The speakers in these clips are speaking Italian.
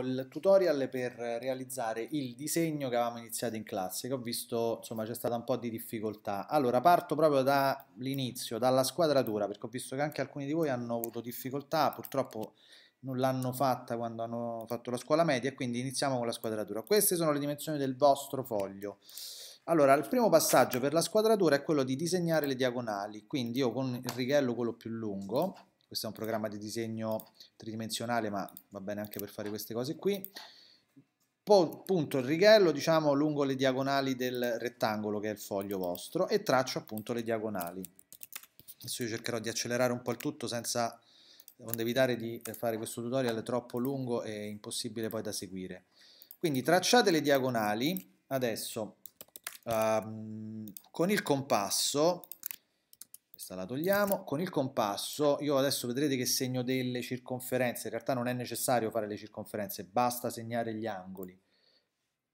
il tutorial per realizzare il disegno che avevamo iniziato in classe che ho visto insomma c'è stata un po' di difficoltà allora parto proprio dall'inizio dalla squadratura perché ho visto che anche alcuni di voi hanno avuto difficoltà purtroppo non l'hanno fatta quando hanno fatto la scuola media quindi iniziamo con la squadratura queste sono le dimensioni del vostro foglio allora il primo passaggio per la squadratura è quello di disegnare le diagonali quindi io con il righello quello più lungo questo è un programma di disegno tridimensionale ma va bene anche per fare queste cose qui punto il righello diciamo lungo le diagonali del rettangolo che è il foglio vostro e traccio appunto le diagonali adesso io cercherò di accelerare un po' il tutto senza onde evitare di fare questo tutorial troppo lungo e impossibile poi da seguire quindi tracciate le diagonali adesso um, con il compasso questa la togliamo, con il compasso io adesso vedrete che segno delle circonferenze, in realtà non è necessario fare le circonferenze, basta segnare gli angoli.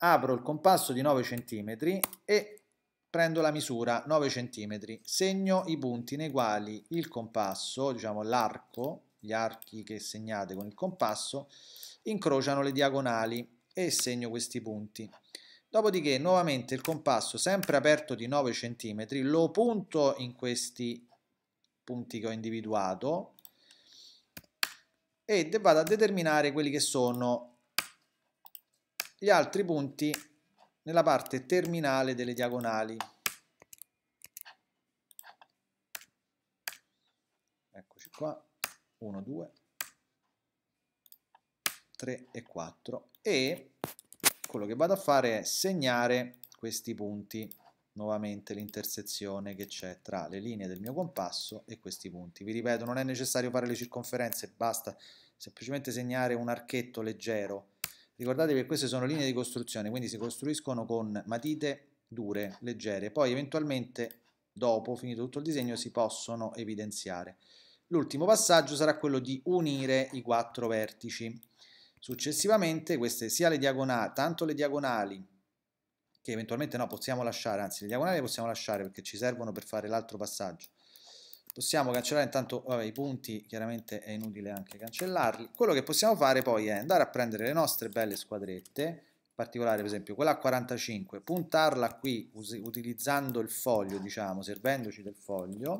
Apro il compasso di 9 cm e prendo la misura 9 cm, segno i punti nei quali il compasso, diciamo l'arco, gli archi che segnate con il compasso, incrociano le diagonali e segno questi punti. Dopodiché nuovamente il compasso sempre aperto di 9 cm lo punto in questi punti che ho individuato e vado a determinare quelli che sono gli altri punti nella parte terminale delle diagonali. Eccoci qua, 1, 2, 3 e 4 e quello che vado a fare è segnare questi punti nuovamente l'intersezione che c'è tra le linee del mio compasso e questi punti. Vi ripeto, non è necessario fare le circonferenze, basta semplicemente segnare un archetto leggero. Ricordatevi che queste sono linee di costruzione, quindi si costruiscono con matite dure, leggere, poi eventualmente dopo, finito tutto il disegno, si possono evidenziare. L'ultimo passaggio sarà quello di unire i quattro vertici. Successivamente queste sia le diagonali, tanto le diagonali che eventualmente no, possiamo lasciare, anzi le diagonali le possiamo lasciare perché ci servono per fare l'altro passaggio. Possiamo cancellare intanto vabbè, i punti, chiaramente è inutile anche cancellarli. Quello che possiamo fare poi è andare a prendere le nostre belle squadrette, in particolare per esempio quella a 45, puntarla qui utilizzando il foglio, diciamo, servendoci del foglio,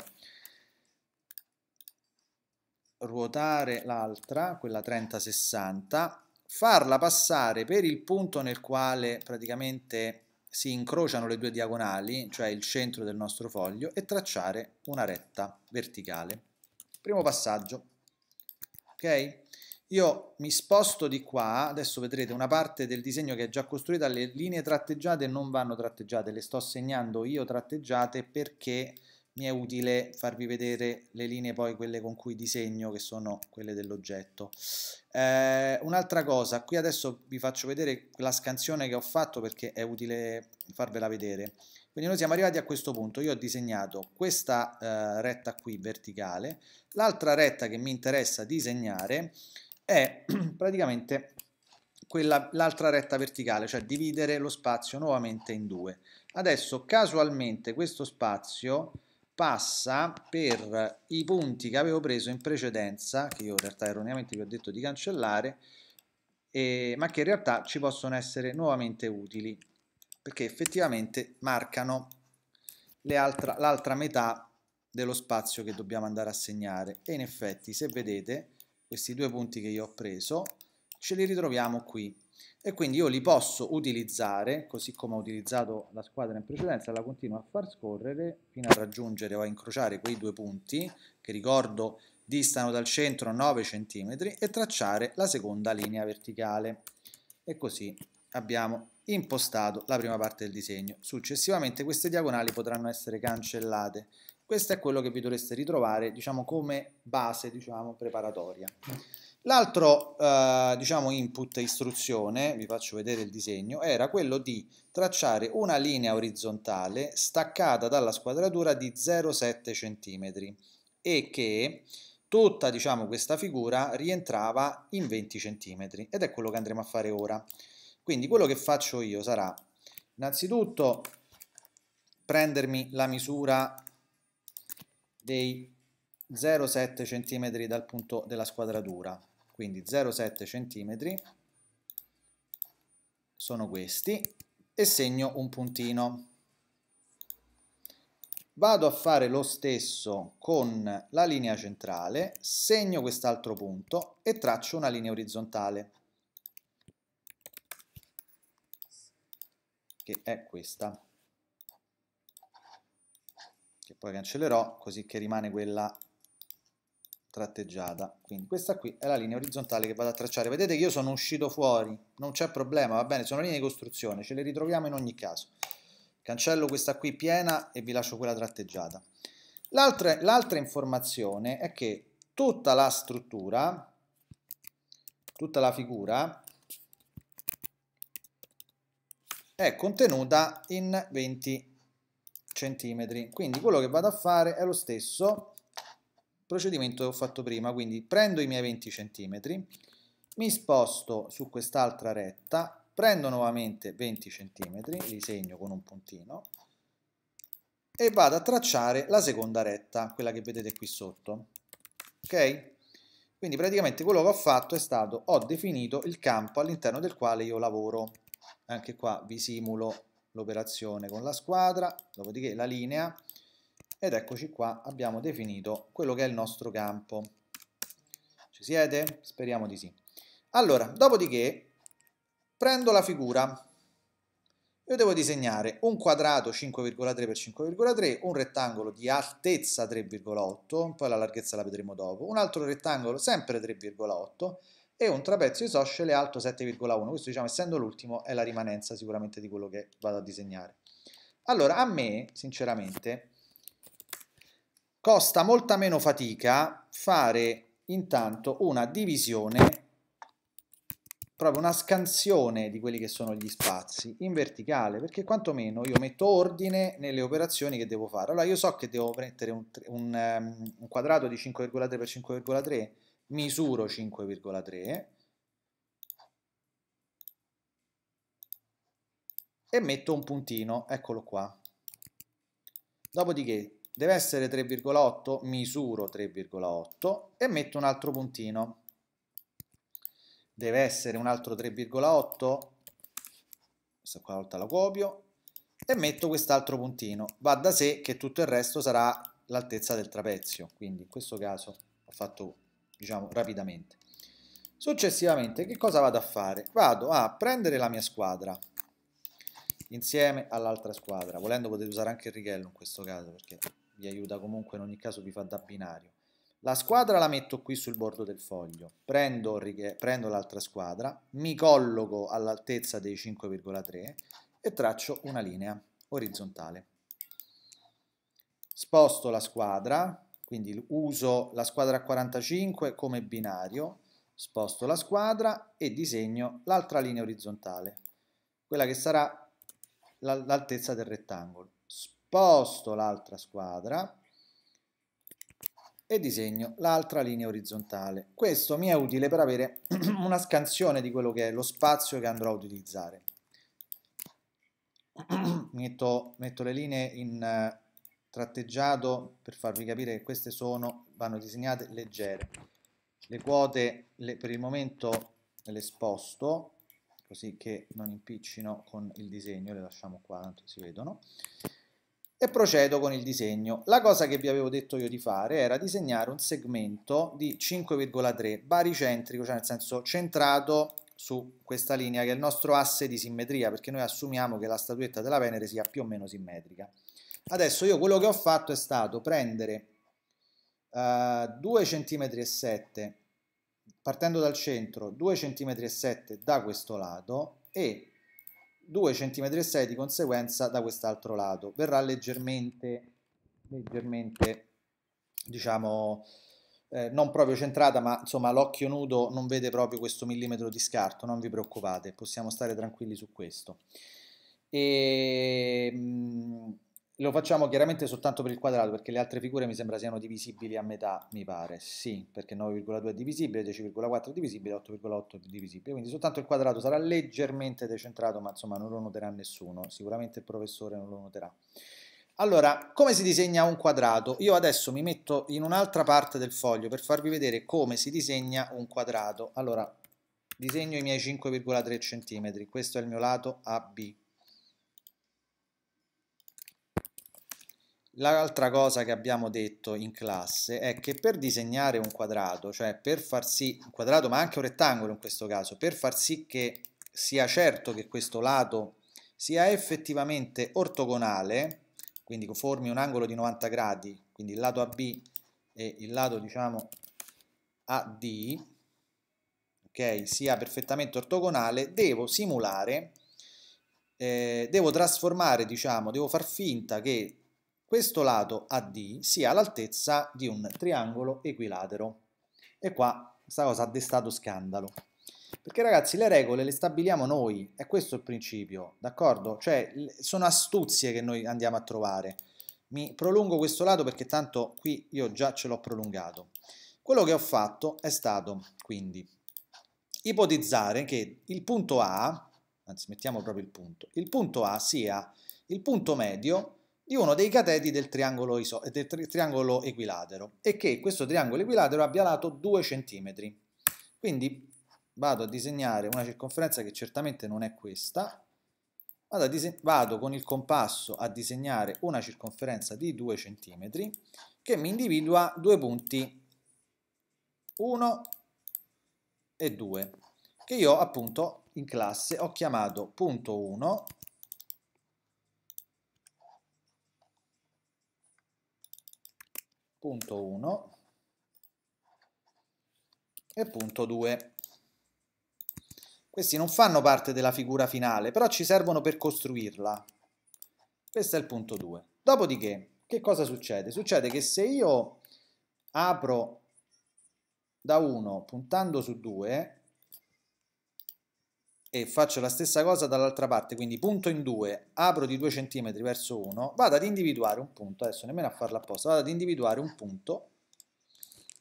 ruotare l'altra, quella 30-60, farla passare per il punto nel quale praticamente si incrociano le due diagonali, cioè il centro del nostro foglio, e tracciare una retta verticale. Primo passaggio. Ok? Io mi sposto di qua, adesso vedrete una parte del disegno che è già costruita, le linee tratteggiate non vanno tratteggiate, le sto segnando io tratteggiate perché mi è utile farvi vedere le linee poi quelle con cui disegno che sono quelle dell'oggetto eh, un'altra cosa qui adesso vi faccio vedere la scansione che ho fatto perché è utile farvela vedere quindi noi siamo arrivati a questo punto io ho disegnato questa eh, retta qui verticale l'altra retta che mi interessa disegnare è praticamente l'altra retta verticale, cioè dividere lo spazio nuovamente in due. Adesso casualmente questo spazio passa per i punti che avevo preso in precedenza, che io in realtà erroneamente vi ho detto di cancellare, eh, ma che in realtà ci possono essere nuovamente utili, perché effettivamente marcano l'altra metà dello spazio che dobbiamo andare a segnare e in effetti se vedete questi due punti che io ho preso ce li ritroviamo qui e quindi io li posso utilizzare, così come ho utilizzato la squadra in precedenza, la continuo a far scorrere fino a raggiungere o a incrociare quei due punti, che ricordo distano dal centro 9 cm, e tracciare la seconda linea verticale. E così abbiamo impostato la prima parte del disegno. Successivamente queste diagonali potranno essere cancellate. Questo è quello che vi dovreste ritrovare diciamo, come base diciamo, preparatoria. L'altro eh, diciamo input istruzione, vi faccio vedere il disegno, era quello di tracciare una linea orizzontale staccata dalla squadratura di 0,7 cm e che tutta diciamo, questa figura rientrava in 20 cm ed è quello che andremo a fare ora. Quindi quello che faccio io sarà innanzitutto prendermi la misura dei 0,7 cm dal punto della squadratura quindi 0,7 cm sono questi e segno un puntino. Vado a fare lo stesso con la linea centrale, segno quest'altro punto e traccio una linea orizzontale, che è questa, che poi cancellerò così che rimane quella tratteggiata. Quindi questa qui è la linea orizzontale che vado a tracciare. Vedete che io sono uscito fuori, non c'è problema, va bene, sono linee di costruzione, ce le ritroviamo in ogni caso. Cancello questa qui piena e vi lascio quella tratteggiata. L'altra informazione è che tutta la struttura, tutta la figura, è contenuta in 20 centimetri. Quindi quello che vado a fare è lo stesso procedimento che ho fatto prima, quindi prendo i miei 20 cm, mi sposto su quest'altra retta, prendo nuovamente 20 cm, li segno con un puntino, e vado a tracciare la seconda retta, quella che vedete qui sotto. Ok? Quindi praticamente quello che ho fatto è stato, ho definito il campo all'interno del quale io lavoro. Anche qua vi simulo l'operazione con la squadra, dopodiché la linea, ed eccoci qua abbiamo definito quello che è il nostro campo ci siete? speriamo di sì allora dopodiché prendo la figura io devo disegnare un quadrato 5,3 x 5,3, un rettangolo di altezza 3,8, poi la larghezza la vedremo dopo, un altro rettangolo sempre 3,8 e un trapezio isoscele alto 7,1, questo diciamo essendo l'ultimo è la rimanenza sicuramente di quello che vado a disegnare. Allora a me sinceramente costa molta meno fatica fare intanto una divisione, proprio una scansione di quelli che sono gli spazi in verticale, perché quantomeno io metto ordine nelle operazioni che devo fare. Allora io so che devo mettere un, un, ehm, un quadrato di 5,3 x 5,3, misuro 5,3, e metto un puntino, eccolo qua. Dopodiché deve essere 3,8, misuro 3,8 e metto un altro puntino. Deve essere un altro 3,8, questa qua volta la copio, e metto quest'altro puntino. Va da sé che tutto il resto sarà l'altezza del trapezio, quindi in questo caso ho fatto, diciamo, rapidamente. Successivamente che cosa vado a fare? Vado a prendere la mia squadra insieme all'altra squadra, volendo potete usare anche il righello in questo caso perché vi aiuta comunque in ogni caso, vi fa da binario. La squadra la metto qui sul bordo del foglio, prendo, prendo l'altra squadra, mi colloco all'altezza dei 5,3 e traccio una linea orizzontale. Sposto la squadra, quindi uso la squadra a 45 come binario, sposto la squadra e disegno l'altra linea orizzontale, quella che sarà l'altezza del rettangolo sposto l'altra squadra e disegno l'altra linea orizzontale. Questo mi è utile per avere una scansione di quello che è lo spazio che andrò a utilizzare. Metto, metto le linee in eh, tratteggiato per farvi capire che queste sono, vanno disegnate leggere. Le quote le, per il momento le sposto così che non impiccino con il disegno, le lasciamo qua, tanto si vedono e procedo con il disegno. La cosa che vi avevo detto io di fare era disegnare un segmento di 5,3 baricentrico, cioè nel senso centrato su questa linea che è il nostro asse di simmetria, perché noi assumiamo che la statuetta della Venere sia più o meno simmetrica. Adesso io quello che ho fatto è stato prendere uh, 2,7 cm partendo dal centro, 2,7 cm da questo lato e 2,6 cm di conseguenza da quest'altro lato verrà leggermente leggermente diciamo eh, non proprio centrata ma insomma l'occhio nudo non vede proprio questo millimetro di scarto non vi preoccupate possiamo stare tranquilli su questo e ehm, lo facciamo chiaramente soltanto per il quadrato, perché le altre figure mi sembra siano divisibili a metà, mi pare. Sì, perché 9,2 è divisibile, 10,4 è divisibile, 8,8 è divisibile. Quindi soltanto il quadrato sarà leggermente decentrato, ma insomma non lo noterà nessuno. Sicuramente il professore non lo noterà. Allora, come si disegna un quadrato? Io adesso mi metto in un'altra parte del foglio per farvi vedere come si disegna un quadrato. Allora, disegno i miei 5,3 cm. Questo è il mio lato AB. L'altra cosa che abbiamo detto in classe è che per disegnare un quadrato, cioè per far sì, un quadrato ma anche un rettangolo in questo caso, per far sì che sia certo che questo lato sia effettivamente ortogonale, quindi formi un angolo di 90 gradi, quindi il lato AB e il lato diciamo AD, ok, sia perfettamente ortogonale, devo simulare, eh, devo trasformare, diciamo, devo far finta che questo lato AD sia all'altezza di un triangolo equilatero. E qua sta cosa ha destato scandalo. Perché ragazzi le regole le stabiliamo noi, è questo il principio, d'accordo? Cioè sono astuzie che noi andiamo a trovare. Mi prolungo questo lato perché tanto qui io già ce l'ho prolungato. Quello che ho fatto è stato quindi ipotizzare che il punto A, anzi mettiamo proprio il punto, il punto A sia il punto medio di uno dei cateti del triangolo, iso- eh, del tri- triangolo equilatero e che questo triangolo equilatero abbia lato 2 cm. Quindi vado a disegnare una circonferenza che certamente non è questa, vado, dise- vado con il compasso a disegnare una circonferenza di 2 cm che mi individua due punti 1 e 2 che io appunto in classe ho chiamato punto 1 punto 1 e punto 2. Questi non fanno parte della figura finale, però ci servono per costruirla. Questo è il punto 2. Dopodiché, che cosa succede? Succede che se io apro da 1 puntando su 2, e faccio la stessa cosa dall'altra parte, quindi punto in 2, apro di 2 cm verso 1, vado ad individuare un punto, adesso nemmeno a farlo apposta, vado ad individuare un punto,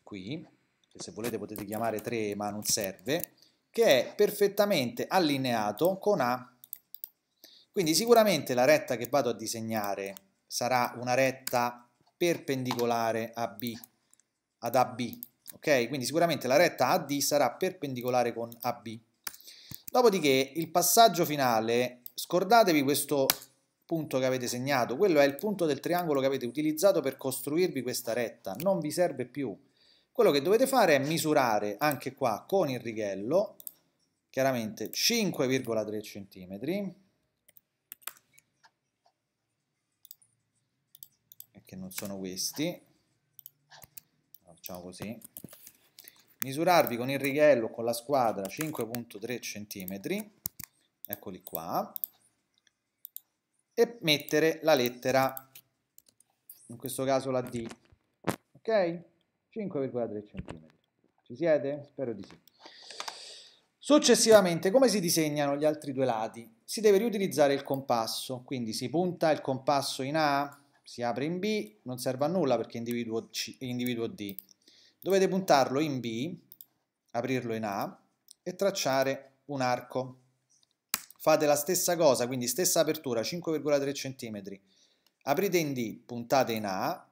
qui, che se volete potete chiamare 3 ma non serve, che è perfettamente allineato con A. Quindi sicuramente la retta che vado a disegnare sarà una retta perpendicolare a B, ad AB, ok? Quindi sicuramente la retta AD sarà perpendicolare con AB. Dopodiché il passaggio finale, scordatevi questo punto che avete segnato, quello è il punto del triangolo che avete utilizzato per costruirvi questa retta, non vi serve più. Quello che dovete fare è misurare anche qua con il righello, chiaramente 5,3 cm, che non sono questi, facciamo così, misurarvi con il righello, con la squadra 5.3 cm, eccoli qua, e mettere la lettera, in questo caso la D, ok? 5,3 cm. Ci siete? Spero di sì. Successivamente, come si disegnano gli altri due lati? Si deve riutilizzare il compasso, quindi si punta il compasso in A, si apre in B, non serve a nulla perché individuo, C, individuo D, Dovete puntarlo in B, aprirlo in A e tracciare un arco. Fate la stessa cosa, quindi stessa apertura, 5,3 cm. Aprite in D, puntate in A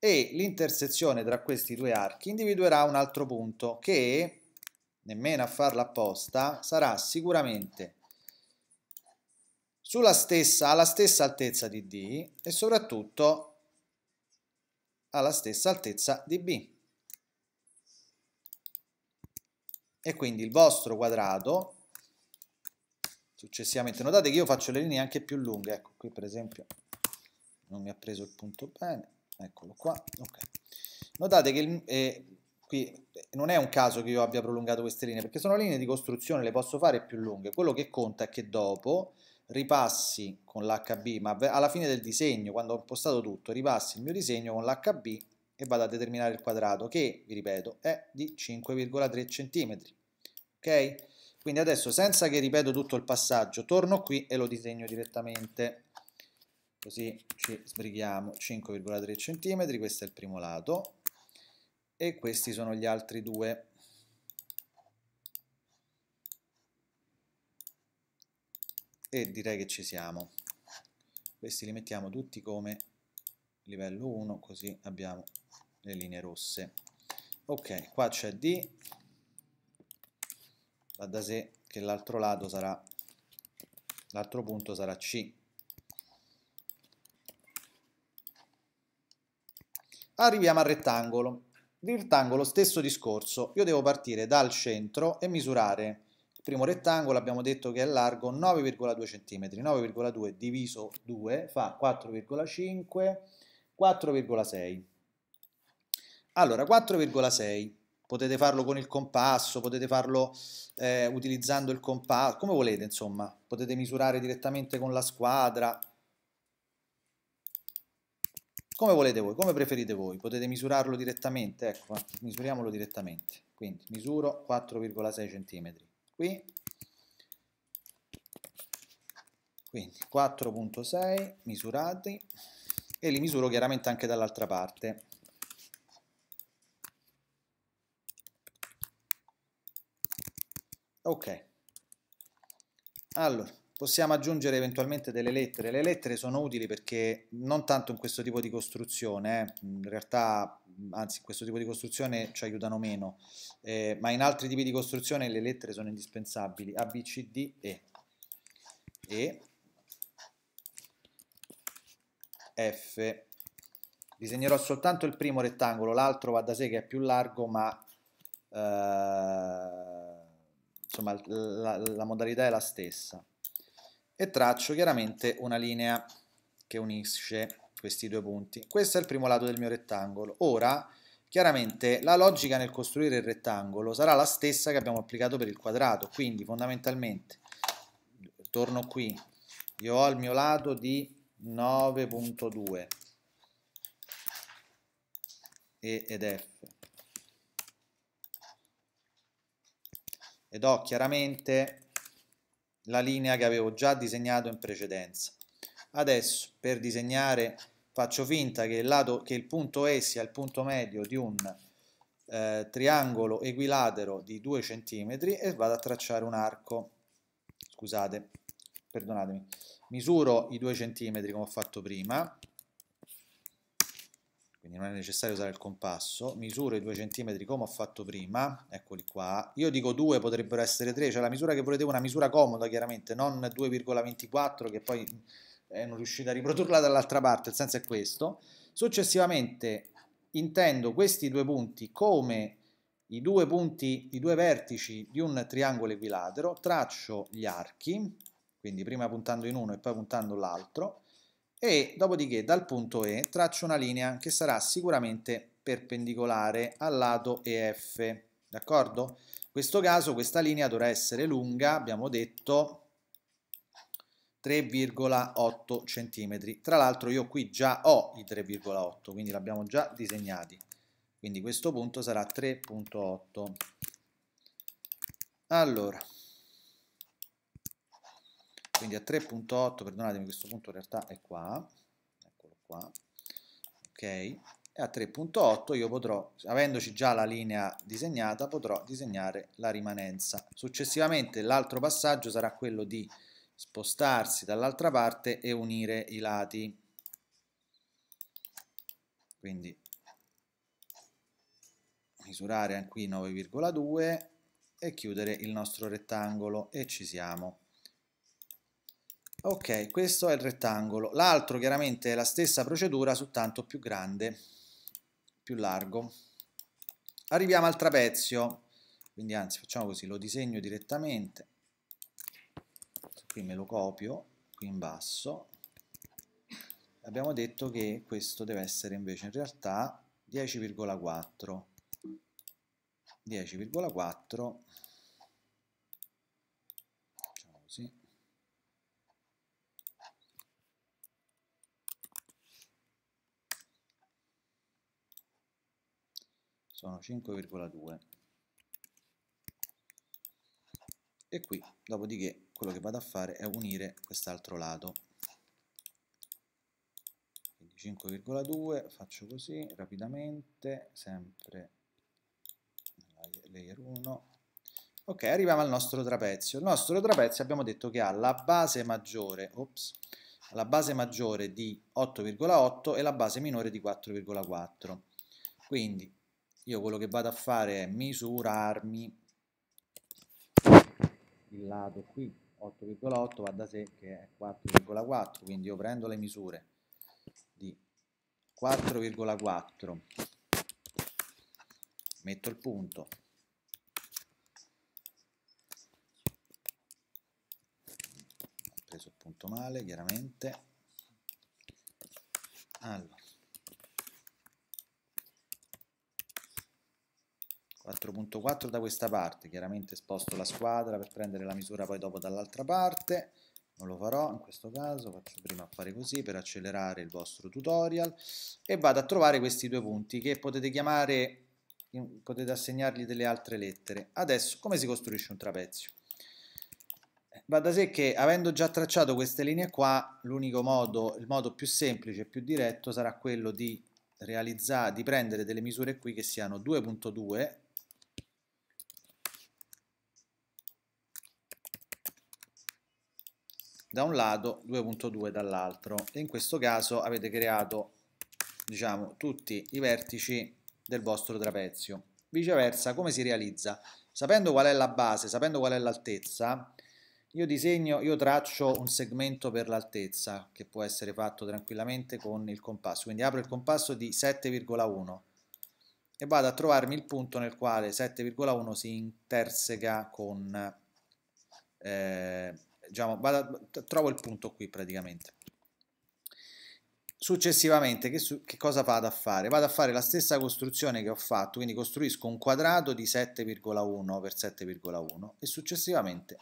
e l'intersezione tra questi due archi individuerà un altro punto che, nemmeno a farla apposta, sarà sicuramente sulla stessa, alla stessa altezza di D e soprattutto alla stessa altezza di B. e quindi il vostro quadrato successivamente notate che io faccio le linee anche più lunghe ecco qui per esempio non mi ha preso il punto bene eccolo qua ok notate che il, eh, qui eh, non è un caso che io abbia prolungato queste linee perché sono linee di costruzione le posso fare più lunghe quello che conta è che dopo ripassi con l'HB ma alla fine del disegno quando ho impostato tutto ripassi il mio disegno con l'HB e vado a determinare il quadrato che, vi ripeto, è di 5,3 cm. Ok? Quindi adesso, senza che ripeto tutto il passaggio, torno qui e lo disegno direttamente. Così ci sbrighiamo 5,3 cm, questo è il primo lato e questi sono gli altri due. E direi che ci siamo. Questi li mettiamo tutti come livello 1, così abbiamo le linee rosse ok qua c'è D va da sé che l'altro lato sarà l'altro punto sarà C arriviamo al rettangolo il rettangolo stesso discorso io devo partire dal centro e misurare il primo rettangolo abbiamo detto che è largo 9,2 cm 9,2 diviso 2 fa 4,5 4,6 allora, 4,6. Potete farlo con il compasso, potete farlo eh, utilizzando il compasso, come volete, insomma. Potete misurare direttamente con la squadra. Come volete voi, come preferite voi. Potete misurarlo direttamente, ecco, misuriamolo direttamente. Quindi, misuro 4,6 cm. Qui. Quindi 4.6 misurati e li misuro chiaramente anche dall'altra parte. ok allora possiamo aggiungere eventualmente delle lettere le lettere sono utili perché non tanto in questo tipo di costruzione eh, in realtà anzi in questo tipo di costruzione ci aiutano meno eh, ma in altri tipi di costruzione le lettere sono indispensabili a b c d e e f disegnerò soltanto il primo rettangolo l'altro va da sé che è più largo ma eh, insomma la, la modalità è la stessa e traccio chiaramente una linea che unisce questi due punti. Questo è il primo lato del mio rettangolo. Ora, chiaramente, la logica nel costruire il rettangolo sarà la stessa che abbiamo applicato per il quadrato, quindi fondamentalmente, torno qui, io ho il mio lato di 9.2 ed F ed ho chiaramente la linea che avevo già disegnato in precedenza. Adesso per disegnare faccio finta che il, lato, che il punto E sia il punto medio di un eh, triangolo equilatero di 2 cm e vado a tracciare un arco. Scusate, perdonatemi. Misuro i 2 cm come ho fatto prima, quindi non è necessario usare il compasso, misuro i 2 cm come ho fatto prima, eccoli qua, io dico 2 potrebbero essere 3, cioè la misura che volete è una misura comoda chiaramente, non 2,24 che poi eh, non riuscite a riprodurla dall'altra parte, il senso è questo, successivamente intendo questi due punti come i due punti, i due vertici di un triangolo equilatero, traccio gli archi, quindi prima puntando in uno e poi puntando l'altro, e dopodiché dal punto E traccio una linea che sarà sicuramente perpendicolare al lato EF, d'accordo? In questo caso questa linea dovrà essere lunga, abbiamo detto, 3,8 cm. Tra l'altro io qui già ho i 3,8, quindi l'abbiamo già disegnati. Quindi questo punto sarà 3,8. Allora, quindi a 3.8, perdonatemi, questo punto in realtà è qua, eccolo qua, ok, e a 3.8 io potrò, avendoci già la linea disegnata, potrò disegnare la rimanenza. Successivamente l'altro passaggio sarà quello di spostarsi dall'altra parte e unire i lati. Quindi misurare anche qui 9,2 e chiudere il nostro rettangolo e ci siamo. Ok, questo è il rettangolo. L'altro chiaramente è la stessa procedura, soltanto più grande, più largo. Arriviamo al trapezio, quindi anzi facciamo così, lo disegno direttamente. Qui me lo copio, qui in basso. Abbiamo detto che questo deve essere invece in realtà 10,4. 10,4 sono 5,2 e qui dopodiché quello che vado a fare è unire quest'altro lato 5,2 faccio così rapidamente sempre layer 1 ok arriviamo al nostro trapezio il nostro trapezio abbiamo detto che ha la base maggiore ops, la base maggiore di 8,8 e la base minore di 4,4 quindi io quello che vado a fare è misurarmi il lato qui 8,8 va da sé che è 4,4 quindi io prendo le misure di 4,4 metto il punto ho preso il punto male chiaramente allora 4.4 da questa parte, chiaramente sposto la squadra per prendere la misura poi dopo dall'altra parte, non lo farò in questo caso, faccio prima a fare così per accelerare il vostro tutorial e vado a trovare questi due punti che potete chiamare, potete assegnargli delle altre lettere. Adesso come si costruisce un trapezio? Eh, va da sé che avendo già tracciato queste linee qua, l'unico modo, il modo più semplice e più diretto sarà quello di, di prendere delle misure qui che siano 2.2 da un lato, 2.2 dall'altro. E in questo caso avete creato, diciamo, tutti i vertici del vostro trapezio. Viceversa, come si realizza? Sapendo qual è la base, sapendo qual è l'altezza, io disegno, io traccio un segmento per l'altezza che può essere fatto tranquillamente con il compasso. Quindi apro il compasso di 7,1 e vado a trovarmi il punto nel quale 7,1 si interseca con eh, diciamo, vado, trovo il punto qui praticamente. Successivamente che, su, che, cosa vado a fare? Vado a fare la stessa costruzione che ho fatto, quindi costruisco un quadrato di 7,1 x 7,1 e successivamente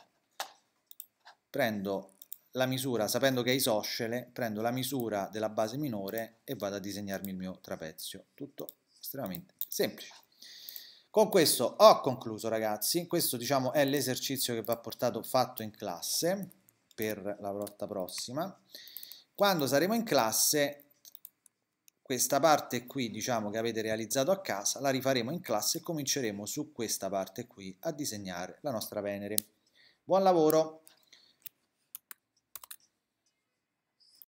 prendo la misura, sapendo che è isoscele, prendo la misura della base minore e vado a disegnarmi il mio trapezio. Tutto estremamente semplice. Con questo ho concluso ragazzi, questo diciamo è l'esercizio che va portato fatto in classe per la volta prossima. Quando saremo in classe questa parte qui diciamo che avete realizzato a casa la rifaremo in classe e cominceremo su questa parte qui a disegnare la nostra Venere. Buon lavoro!